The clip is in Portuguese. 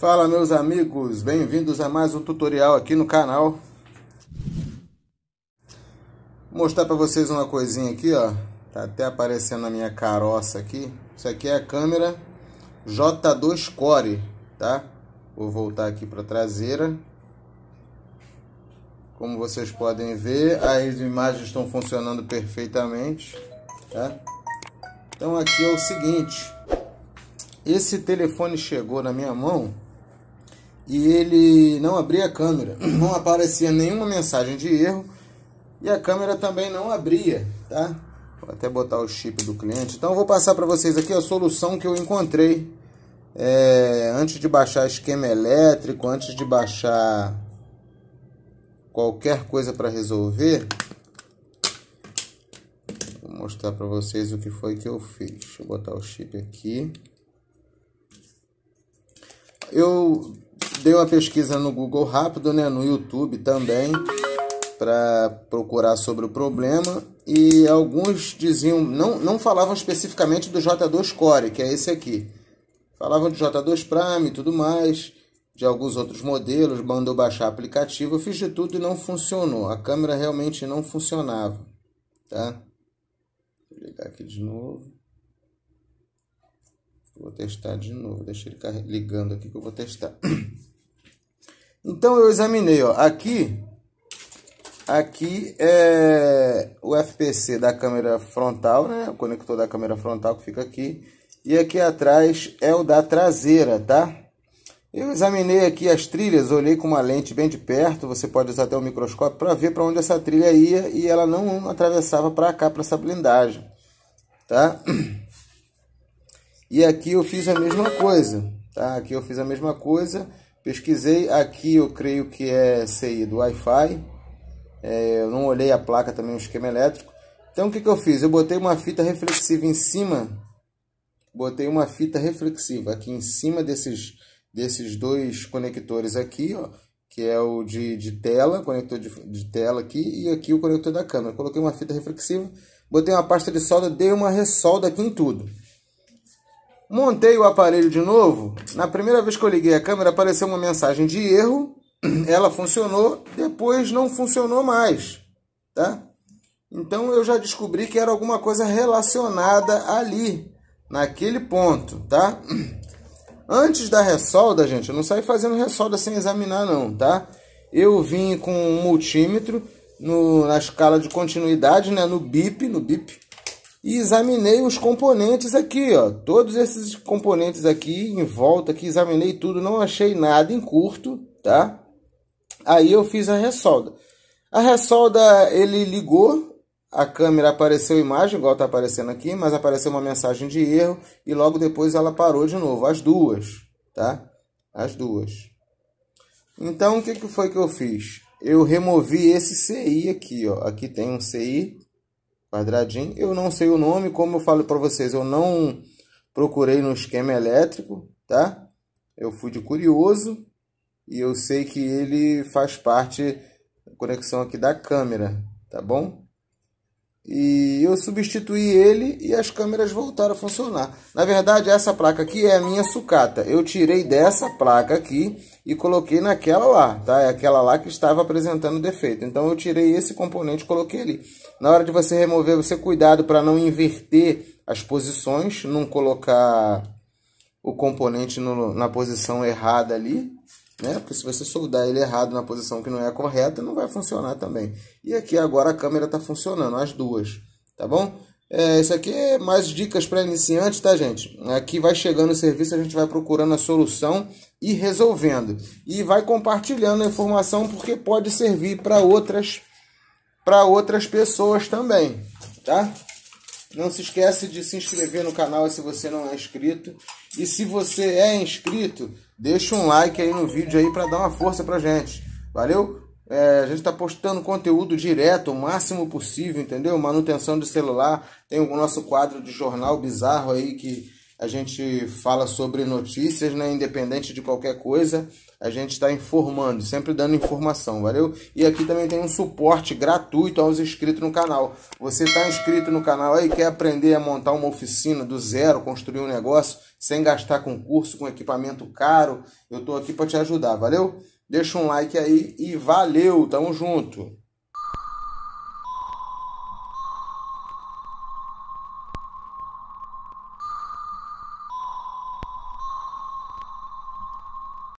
Fala meus amigos, bem-vindos a mais um tutorial aqui no canal Vou mostrar para vocês uma coisinha aqui, ó Tá até aparecendo na minha caroça aqui Isso aqui é a câmera J2 Core, tá? Vou voltar aqui para traseira Como vocês podem ver, as imagens estão funcionando perfeitamente tá? Então aqui é o seguinte Esse telefone chegou na minha mão e ele não abria a câmera, não aparecia nenhuma mensagem de erro e a câmera também não abria, tá? Vou até botar o chip do cliente. Então vou passar para vocês aqui a solução que eu encontrei é, antes de baixar esquema elétrico, antes de baixar qualquer coisa para resolver. Vou mostrar para vocês o que foi que eu fiz. Deixa eu botar o chip aqui. Eu Dei uma pesquisa no Google rápido, né? No YouTube também, para procurar sobre o problema. E alguns diziam, não, não falavam especificamente do J2 Core, que é esse aqui. Falavam de J2 Prime e tudo mais, de alguns outros modelos, mandou baixar aplicativo. Eu fiz de tudo e não funcionou. A câmera realmente não funcionava, tá? Vou ligar aqui de novo. Vou testar de novo. Deixa ele ligando aqui que eu vou testar. Então eu examinei, ó, aqui aqui é o FPC da câmera frontal, né? O conector da câmera frontal que fica aqui. E aqui atrás é o da traseira, tá? Eu examinei aqui as trilhas, olhei com uma lente bem de perto, você pode usar até o um microscópio para ver para onde essa trilha ia e ela não atravessava para cá, para essa blindagem, tá? E aqui eu fiz a mesma coisa, tá? Aqui eu fiz a mesma coisa Pesquisei aqui, eu creio que é CI do Wi-Fi. É, eu não olhei a placa também, o esquema elétrico. Então o que, que eu fiz? Eu botei uma fita reflexiva em cima. Botei uma fita reflexiva aqui em cima desses, desses dois conectores aqui, ó. Que é o de, de tela, conector de, de tela aqui, e aqui o conector da câmera. Coloquei uma fita reflexiva, botei uma pasta de solda, dei uma ressolda aqui em tudo. Montei o aparelho de novo. Na primeira vez que eu liguei a câmera, apareceu uma mensagem de erro. Ela funcionou, depois não funcionou mais, tá? Então eu já descobri que era alguma coisa relacionada ali, naquele ponto, tá? Antes da ressolda, gente, eu não saí fazendo ressolda sem examinar não, tá? Eu vim com um multímetro no, na escala de continuidade, né, no BIP, no BIP e examinei os componentes aqui, ó. Todos esses componentes aqui em volta aqui, examinei tudo, não achei nada em curto, tá? Aí eu fiz a ressolda. A ressolda ele ligou, a câmera apareceu a imagem, igual tá aparecendo aqui, mas apareceu uma mensagem de erro e logo depois ela parou de novo, as duas, tá? As duas. Então o que, que foi que eu fiz? Eu removi esse CI aqui, ó. Aqui tem um CI quadradinho. Eu não sei o nome, como eu falo para vocês, eu não procurei no esquema elétrico, tá? Eu fui de curioso e eu sei que ele faz parte da conexão aqui da câmera, tá bom? E eu substituí ele e as câmeras voltaram a funcionar. Na verdade, essa placa aqui é a minha sucata. Eu tirei dessa placa aqui e coloquei naquela lá, tá? É aquela lá que estava apresentando defeito. Então eu tirei esse componente e coloquei ali. Na hora de você remover, você cuidado para não inverter as posições, não colocar o componente no, na posição errada ali, né? Porque se você soldar ele errado na posição que não é a correta, não vai funcionar também. E aqui agora a câmera está funcionando, as duas, tá bom? É, isso aqui é mais dicas para iniciantes, tá, gente? Aqui vai chegando o serviço, a gente vai procurando a solução e resolvendo. E vai compartilhando a informação porque pode servir para outras para outras pessoas também, tá? Não se esquece de se inscrever no canal se você não é inscrito. E se você é inscrito, deixa um like aí no vídeo aí para dar uma força pra gente. Valeu? É, a gente está postando conteúdo direto, o máximo possível, entendeu? Manutenção de celular. Tem o nosso quadro de jornal bizarro aí que a gente fala sobre notícias, né? Independente de qualquer coisa a gente está informando, sempre dando informação, valeu? E aqui também tem um suporte gratuito aos inscritos no canal. Você está inscrito no canal aí, quer aprender a montar uma oficina do zero, construir um negócio, sem gastar com curso, com equipamento caro? Eu estou aqui para te ajudar, valeu? Deixa um like aí e valeu, tamo junto!